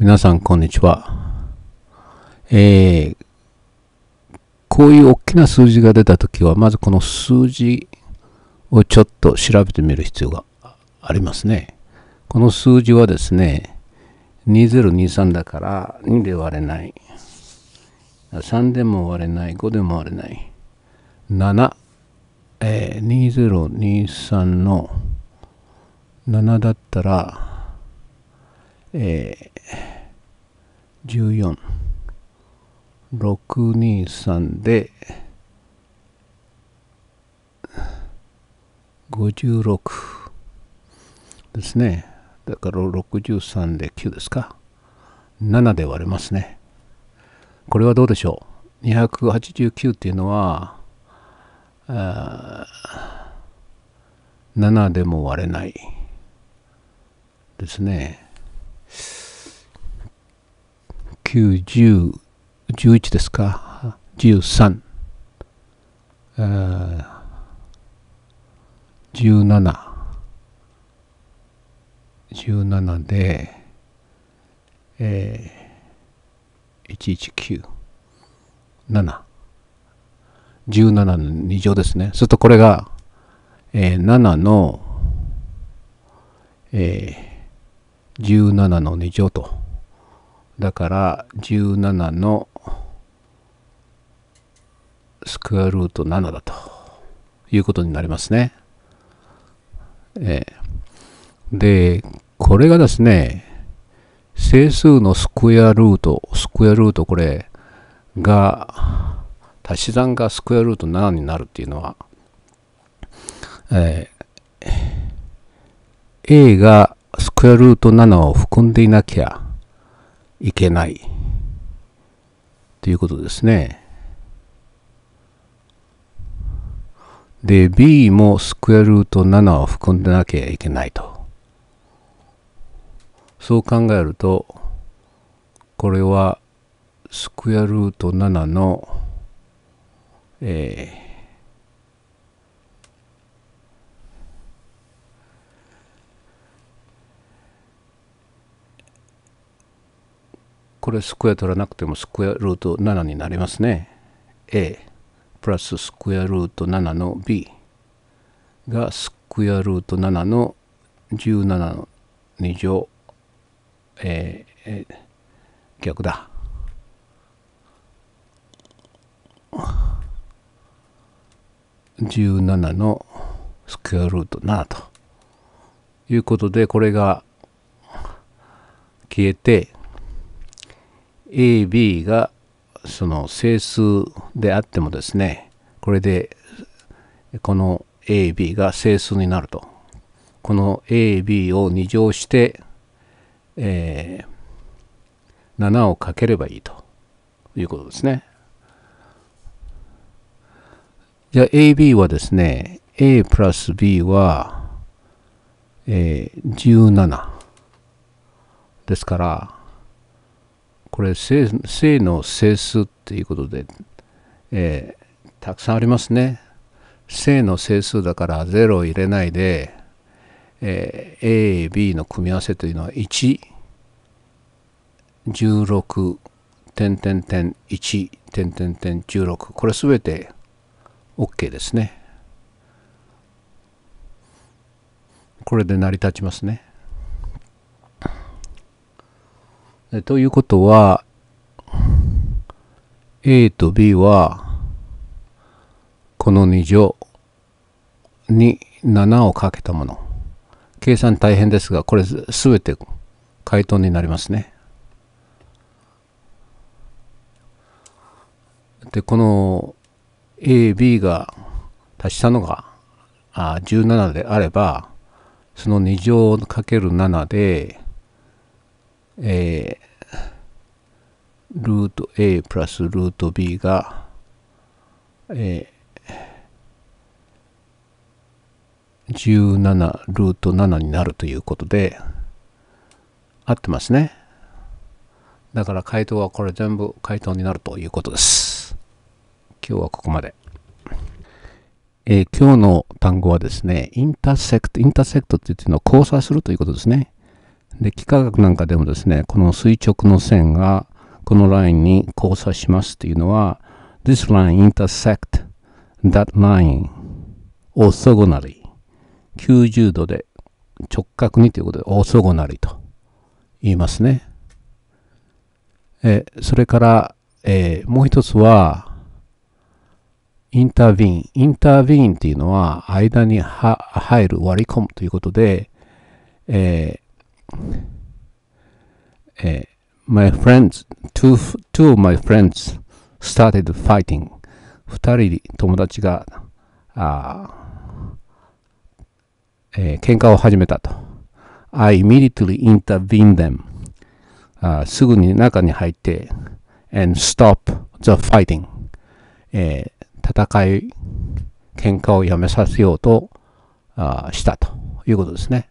皆さん、こんにちは。えー、こういう大きな数字が出たときは、まずこの数字をちょっと調べてみる必要がありますね。この数字はですね、2023だから2で割れない。3でも割れない。5でも割れない。7、えー、2023の7だったら、えー14623で56ですねだから63で9ですか7で割れますねこれはどうでしょう289っていうのは7でも割れないですね。9、1 1ですか、13、十七。17、で、えー、1 1 9 7 1の2乗ですね。するとこれが、えー、7の、えー、17の2乗と。だから17のスクエアルート7だということになりますね。えー、で、これがですね、整数のスクエアルート、スクエアルートこれが、足し算がスクエアルート7になるっていうのは、えー、A がスクエアルート7を含んでいなきゃ、いけないということですね。で、b もスクエアルート7を含んでなきゃいけないと。そう考えると、これはスクエアルート7の、えーこれスクエア取らなくてもスクエアルート7になりますね。A プラススクエアルート7の B がスクエアルート7の17の2乗、えー、逆だ。17のスクエアルート7ということでこれが消えて AB がその整数であってもですねこれでこの AB が整数になるとこの AB を2乗して、えー、7をかければいいということですねじゃあ AB はですね A プラス B は、えー、17ですからこれ性の整数っていうことで、えー、たくさんありますね。正の整数だから0を入れないで、えー、A、B の組み合わせというのは1、16、点点点1、点点点16。これすべて OK ですね。これで成り立ちますね。ということは、A と B は、この2乗に7をかけたもの。計算大変ですが、これすべて回答になりますね。で、この A、B が足したのがあ17であれば、その2乗かける7で、えー、ルート A プラスルート B が、えー、17ルート7になるということで、合ってますね。だから回答はこれ全部回答になるということです。今日はここまで。えー、今日の単語はですね、インターセクト、インターセクトって言ってるのは交差するということですね。で、幾何学なんかでもですね、この垂直の線がこのラインに交差しますというのは、This line intersect that line orthogonally 90度で直角にということで orthogonally と言いますね。えそれから、えー、もう一つは、インタ e ビーン。インタ r ビ e ンっていうのは、間に入る、割り込むということで、えーえー my friends, two, two of my friends started fighting. 二人友達が、あえー、喧嘩を始めたと。I immediately intervened them. あすぐに中に入って、and stop the fighting. えー、戦い、喧嘩をやめさせようとあしたということですね。